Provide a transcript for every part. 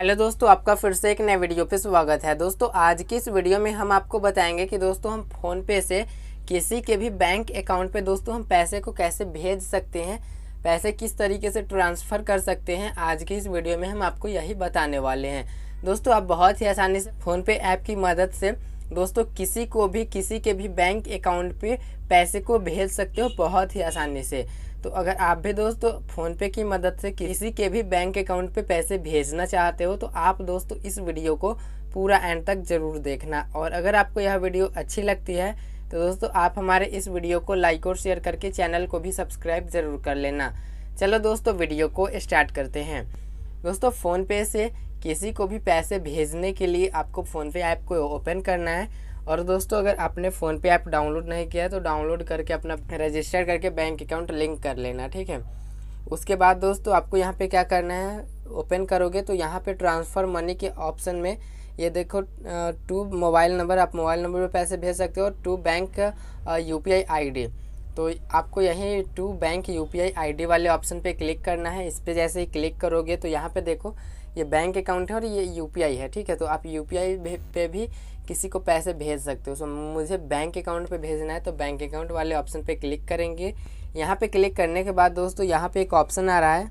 hello दोस्तों आपका फिर से एक नए वीडियो पे स्वागत है दोस्तों आज की इस वीडियो में हम आपको बताएंगे कि दोस्तों हम फोन पे से किसी के भी बैंक अकाउंट पे दोस्तों हम पैसे को कैसे भेज सकते हैं पैसे किस तरीके से ट्रांसफ़र कर सकते हैं आज की इस वीडियो में हम आपको यही बताने वाले हैं दोस्तों आप बहुत ही आसानी से फ़ोनपे ऐप की मदद से दोस्तों किसी को भी किसी के भी बैंक अकाउंट पर पैसे को भेज सकते हो बहुत ही आसानी से तो अगर आप भी दोस्तों फ़ोनपे की मदद से किसी के भी बैंक अकाउंट पे पैसे भेजना चाहते हो तो आप दोस्तों इस वीडियो को पूरा एंड तक ज़रूर देखना और अगर आपको यह वीडियो अच्छी लगती है तो दोस्तों आप हमारे इस वीडियो को लाइक और शेयर करके चैनल को भी सब्सक्राइब ज़रूर कर लेना चलो दोस्तों वीडियो को स्टार्ट करते हैं दोस्तों फ़ोनपे से किसी को भी पैसे भेजने के लिए आपको फ़ोनपे ऐप को ओपन करना है और दोस्तों अगर आपने फ़ोन पे ऐप डाउनलोड नहीं किया है तो डाउनलोड करके अपना रजिस्टर करके बैंक अकाउंट लिंक कर लेना ठीक है उसके बाद दोस्तों आपको यहाँ पे क्या करना है ओपन करोगे तो यहाँ पे ट्रांसफ़र मनी के ऑप्शन में ये देखो टू मोबाइल नंबर आप मोबाइल नंबर पर पैसे भेज सकते हो to bank U P I तो आपको यहीं to bank U P I वाले ऑप्शन पर क्लिक करना है इस पर जैसे ही क्लिक करोगे तो यहाँ पर देखो ये बैंक अकाउंट है और ये यू है ठीक है तो आप यू पे भी किसी को पैसे भेज सकते हो सो मुझे बैंक अकाउंट पे भेजना है तो बैंक अकाउंट वाले ऑप्शन पे क्लिक करेंगे यहाँ पे क्लिक करने के बाद दोस्तों यहाँ पे एक ऑप्शन आ रहा है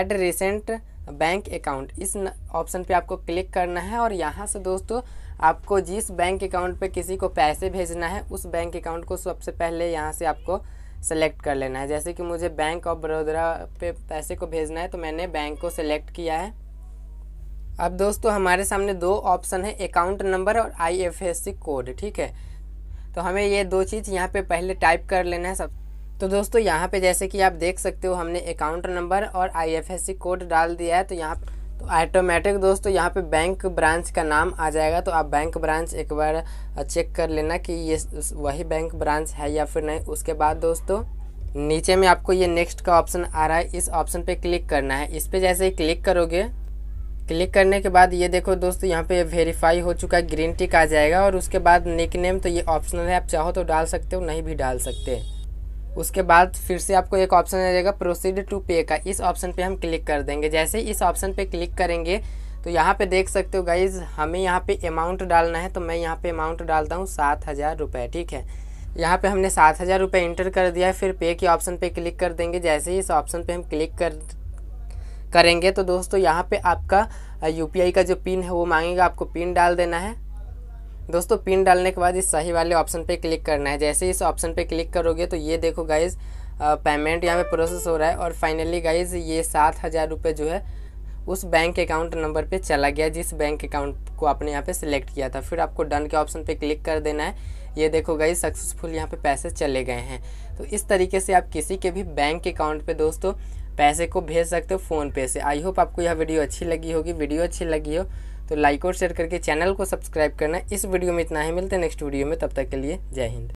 ऐड रिसेंट बैंक अकाउंट इस ऑप्शन पे आपको क्लिक करना है और यहाँ से दोस्तों आपको जिस बैंक अकाउंट पे किसी को पैसे भेजना है उस बैंक अकाउंट को सबसे पहले यहाँ से आपको सेलेक्ट कर लेना है जैसे कि मुझे बैंक ऑफ बड़ौदा पे पैसे को भेजना है तो मैंने बैंक को सेलेक्ट किया है अब दोस्तों हमारे सामने दो ऑप्शन है अकाउंट नंबर और आईएफएससी कोड ठीक है तो हमें ये दो चीज़ यहाँ पे पहले टाइप कर लेना है सब तो दोस्तों यहाँ पे जैसे कि आप देख सकते हो हमने अकाउंट नंबर और आईएफएससी कोड डाल दिया है तो यहाँ तो ऑटोमेटिक दोस्तों यहाँ पे बैंक ब्रांच का नाम आ जाएगा तो आप बैंक ब्रांच एक बार चेक कर लेना कि ये वही बैंक ब्रांच है या फिर नहीं उसके बाद दोस्तों नीचे में आपको ये नेक्स्ट का ऑप्शन आ रहा है इस ऑप्शन पे क्लिक करना है इस पर जैसे ही क्लिक करोगे क्लिक करने के बाद ये देखो दोस्तों यहाँ पे वेरीफाई हो चुका है ग्रीन टिक आ जाएगा और उसके बाद निक नेम तो ये ऑप्शनल है आप चाहो तो डाल सकते हो नहीं भी डाल सकते उसके बाद फिर से आपको एक ऑप्शन आ जाएगा प्रोसीड टू पे का इस ऑप्शन पे हम क्लिक कर देंगे जैसे इस ऑप्शन पे क्लिक करेंगे तो यहाँ पे देख सकते हो गाइज हमें यहाँ पे अमाउंट डालना है तो मैं यहाँ पे अमाउंट डालता हूँ सात हज़ार रुपये ठीक है यहाँ पे हमने सात हज़ार रुपये इंटर कर दिया है फिर पे के ऑप्शन पे क्लिक कर देंगे जैसे ही इस ऑप्शन पे हम क्लिक कर करेंगे तो दोस्तों यहाँ पे आपका यू का जो पिन है वो मांगेगा आपको पिन डाल देना है दोस्तों पिन डालने के बाद इस सही वाले ऑप्शन पे क्लिक करना है जैसे इस ऑप्शन पे क्लिक करोगे तो ये देखो गाइज पेमेंट यहाँ पे प्रोसेस हो रहा है और फाइनली गाइज ये सात हज़ार रुपये जो है उस बैंक अकाउंट नंबर पे चला गया जिस बैंक अकाउंट को आपने यहाँ पे सिलेक्ट किया था फिर आपको डन के ऑप्शन पे क्लिक कर देना है ये देखो गाइज सक्सेसफुल यहाँ पे पैसे चले गए हैं तो इस तरीके से आप किसी के भी बैंक अकाउंट पे दोस्तों पैसे को भेज सकते हो फ़ोनपे से आई होप आपको यह वीडियो अच्छी लगी होगी वीडियो अच्छी लगी हो तो लाइक और शेयर करके चैनल को सब्सक्राइब करना इस वीडियो में इतना ही मिलते हैं नेक्स्ट वीडियो में तब तक के लिए जय हिंद